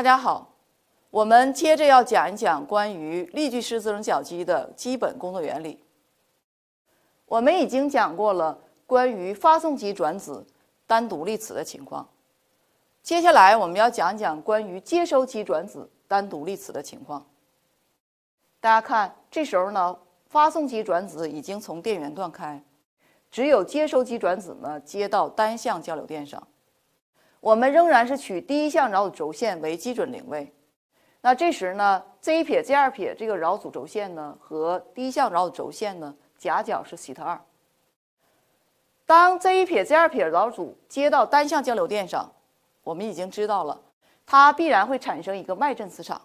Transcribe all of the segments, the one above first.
大家好，我们接着要讲一讲关于力矩式自动角机的基本工作原理。我们已经讲过了关于发送机转子单独立磁的情况，接下来我们要讲一讲关于接收机转子单独立磁的情况。大家看，这时候呢，发送机转子已经从电源断开，只有接收机转子呢接到单向交流电上。我们仍然是取第一相绕组轴线为基准零位，那这时呢，Z 一撇 Z 二撇这个绕组轴线呢和第一相绕组轴线呢夹角是西塔二。当 Z 一撇 Z 二撇绕组接到单向交流电上，我们已经知道了，它必然会产生一个脉振磁场。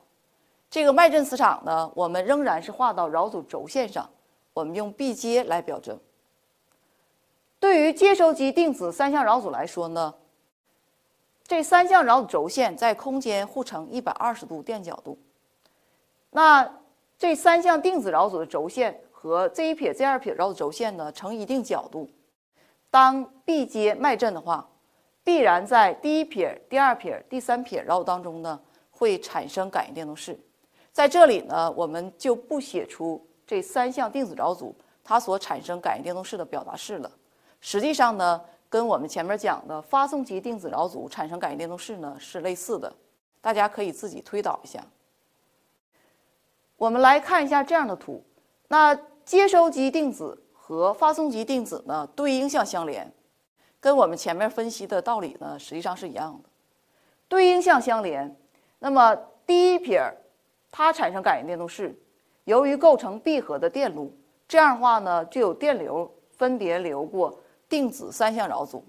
这个脉振磁场呢，我们仍然是画到绕组轴线上，我们用 B 接来表征。对于接收机定子三相绕组来说呢？这三项绕组轴线在空间互成一百二十度电角度。那这三项定子绕组的轴线和这一撇、这二撇绕组轴线呢，成一定角度。当 b 接脉振的话，必然在第一撇、第二撇、第三撇绕当中呢会产生感应电动势。在这里呢，我们就不写出这三项定子绕组它所产生感应电动势的表达式了。实际上呢。跟我们前面讲的发送机定子绕组产生感应电动势呢是类似的，大家可以自己推导一下。我们来看一下这样的图，那接收机定子和发送机定子呢对应相相连，跟我们前面分析的道理呢实际上是一样的，对应相相连，那么第一撇它产生感应电动势，由于构成闭合的电路，这样的话呢就有电流分别流过。定子三相绕组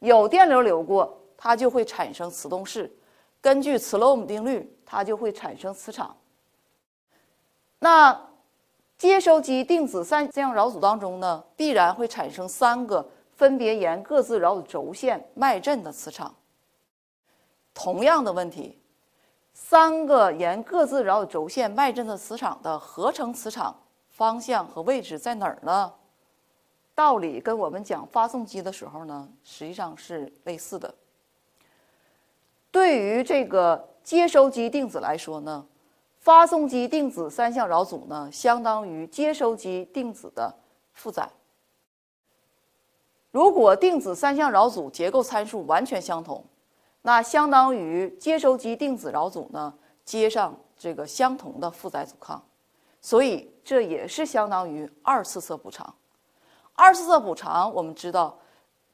有电流流过，它就会产生磁动势。根据磁罗姆定律，它就会产生磁场。那接收机定子三相绕组当中呢，必然会产生三个分别沿各自绕的轴线脉振的磁场。同样的问题，三个沿各自绕组轴线脉振的磁场的合成磁场方向和位置在哪儿呢？道理跟我们讲发送机的时候呢，实际上是类似的。对于这个接收机定子来说呢，发送机定子三项绕组呢，相当于接收机定子的负载。如果定子三项绕组结构参数完全相同，那相当于接收机定子绕组呢接上这个相同的负载阻抗，所以这也是相当于二次色补偿。二次侧补偿，我们知道，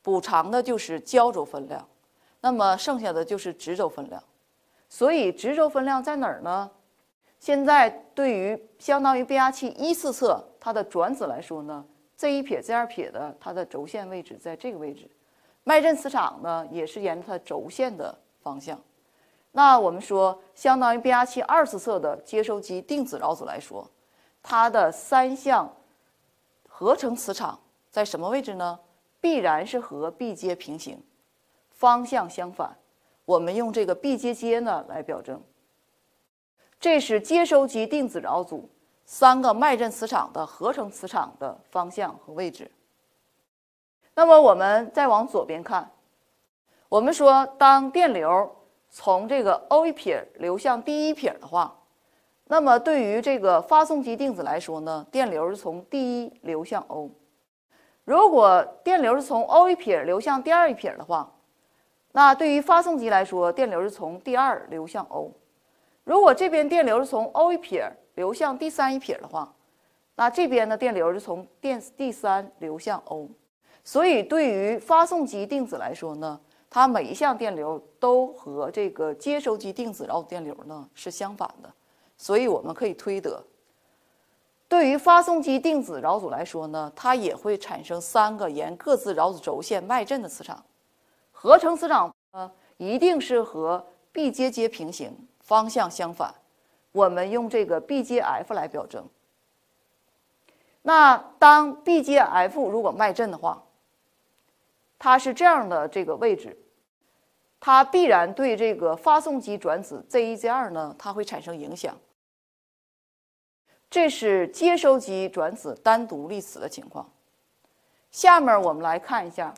补偿的就是交轴分量，那么剩下的就是直轴分量，所以直轴分量在哪儿呢？现在对于相当于变压器一次侧它的转子来说呢，Z 一撇 Z 二撇的它的轴线位置在这个位置，脉振磁场呢也是沿着它轴线的方向。那我们说，相当于变压器二次侧的接收机定子绕组来说，它的三项合成磁场。在什么位置呢？必然是和 B 接平行，方向相反。我们用这个 B 接接呢来表征。这是接收机定子绕组三个脉振磁场的合成磁场的方向和位置。那么我们再往左边看，我们说当电流从这个 O 一撇流向 D 一撇的话，那么对于这个发送机定子来说呢，电流是从 D 一流向 O。如果电流是从 O 一撇流向第二一撇的话，那对于发送机来说，电流是从第二流向 O。如果这边电流是从 O 一撇流向第三一撇的话，那这边的电流是从电第三流向 O。所以，对于发送机定子来说呢，它每一项电流都和这个接收机定子绕电流呢是相反的。所以，我们可以推得。对于发送机定子绕组来说呢，它也会产生三个沿各自绕组轴线脉振的磁场，合成磁场呢一定是和 B 阶阶平行，方向相反。我们用这个 B 阶 F 来表征。那当 B 阶 F 如果脉振的话，它是这样的这个位置，它必然对这个发送机转子 Z 一 Z 二呢，它会产生影响。这是接收机转子单独立磁的情况。下面我们来看一下，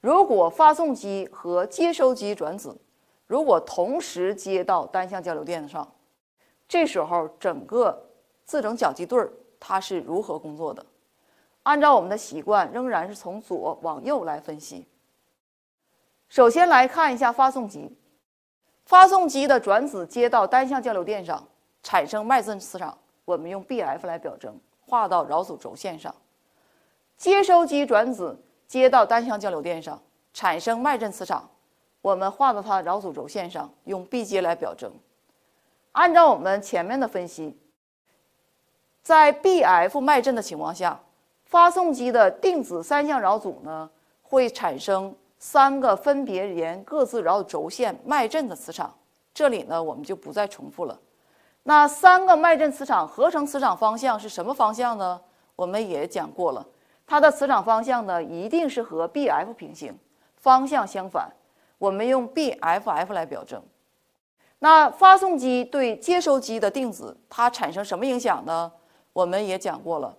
如果发送机和接收机转子如果同时接到单向交流电上，这时候整个自整角机对儿它是如何工作的？按照我们的习惯，仍然是从左往右来分析。首先来看一下发送机，发送机的转子接到单向交流电上，产生脉振磁场。我们用 Bf 来表征，画到绕组轴线上。接收机转子接到单向交流电上，产生脉振磁场，我们画到它绕组轴线上，用 Bj 来表征。按照我们前面的分析，在 Bf 脉振的情况下，发送机的定子三相绕组呢会产生三个分别沿各自绕轴线脉振的磁场。这里呢，我们就不再重复了。那三个脉振磁场合成磁场方向是什么方向呢？我们也讲过了，它的磁场方向呢一定是和 Bf 平行，方向相反，我们用 Bff 来表征。那发送机对接收机的定子它产生什么影响呢？我们也讲过了，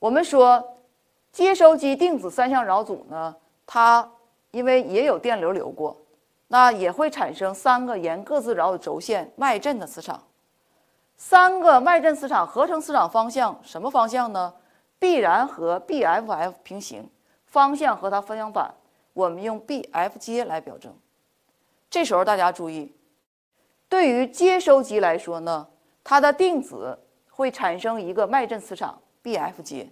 我们说接收机定子三相绕组呢，它因为也有电流流过。那也会产生三个沿各自绕的轴线脉振的磁场，三个脉振磁场合成磁场方向什么方向呢？必然和 BFF 平行，方向和它方向反，我们用 BF 接来表征。这时候大家注意，对于接收机来说呢，它的定子会产生一个脉振磁场 BF 接，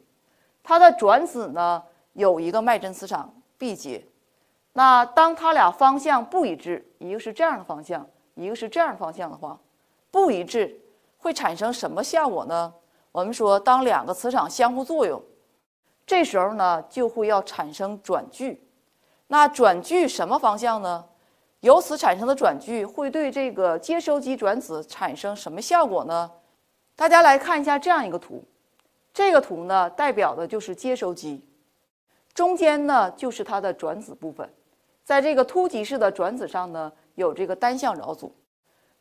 它的转子呢有一个脉振磁场 B 接。那当它俩方向不一致，一个是这样的方向，一个是这样方向的话，不一致会产生什么效果呢？我们说，当两个磁场相互作用，这时候呢就会要产生转距。那转距什么方向呢？由此产生的转距会对这个接收机转子产生什么效果呢？大家来看一下这样一个图，这个图呢代表的就是接收机，中间呢就是它的转子部分。在这个凸极式的转子上呢，有这个单向绕组，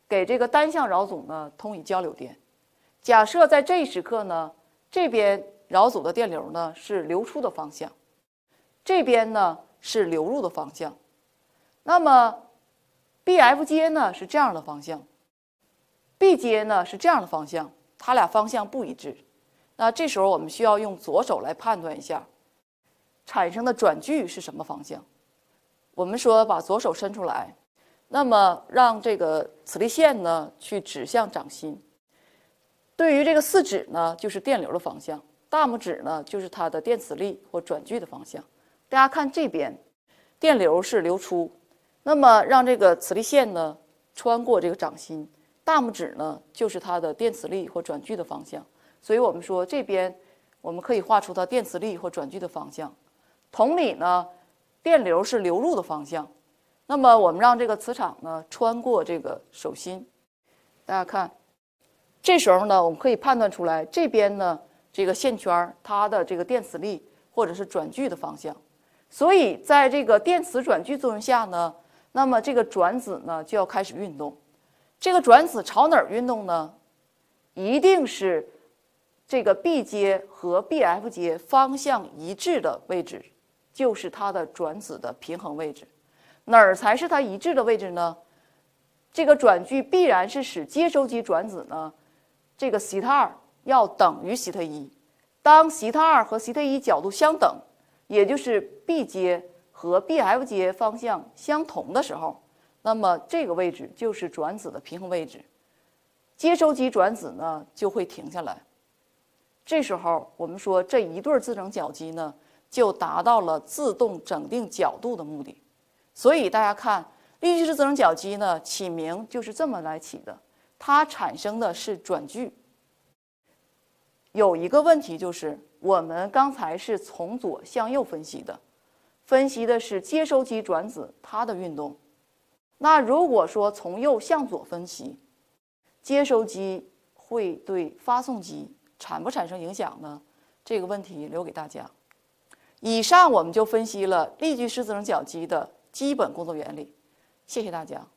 给这个单向绕组呢通以交流电。假设在这一时刻呢，这边绕组的电流呢是流出的方向，这边呢是流入的方向。那么，B-F 接呢是这样的方向，B 接呢是这样的方向，它俩方向不一致。那这时候我们需要用左手来判断一下，产生的转距是什么方向。我们说把左手伸出来，那么让这个磁力线呢去指向掌心。对于这个四指呢，就是电流的方向；大拇指呢，就是它的电磁力或转矩的方向。大家看这边，电流是流出，那么让这个磁力线呢穿过这个掌心，大拇指呢就是它的电磁力或转距的方向大家看这边电流是流出那么让这个磁力线呢穿过这个掌心大拇指呢就是它的电磁力或转距的方向所以我们说这边，我们可以画出它电磁力或转距的方向。同理呢。电流是流入的方向，那么我们让这个磁场呢穿过这个手心，大家看，这时候呢，我们可以判断出来这边呢这个线圈它的这个电磁力或者是转矩的方向，所以在这个电磁转矩作用下呢，那么这个转子呢就要开始运动，这个转子朝哪儿运动呢？一定是这个 B 接和 BF 接方向一致的位置。就是它的转子的平衡位置，哪儿才是它一致的位置呢？这个转距必然是使接收机转子呢，这个西塔二要等于西塔一。当西塔二和西塔一角度相等，也就是 B 接和 B F 接方向相同的时候，那么这个位置就是转子的平衡位置，接收机转子呢就会停下来。这时候我们说这一对自整角机呢。就达到了自动整定角度的目的，所以大家看，力矩式增程角机呢，起名就是这么来起的。它产生的是转矩。有一个问题就是，我们刚才是从左向右分析的，分析的是接收机转子它的运动。那如果说从右向左分析，接收机会对发送机产不产生影响呢？这个问题留给大家。以上我们就分析了力矩式自整角机的基本工作原理。谢谢大家。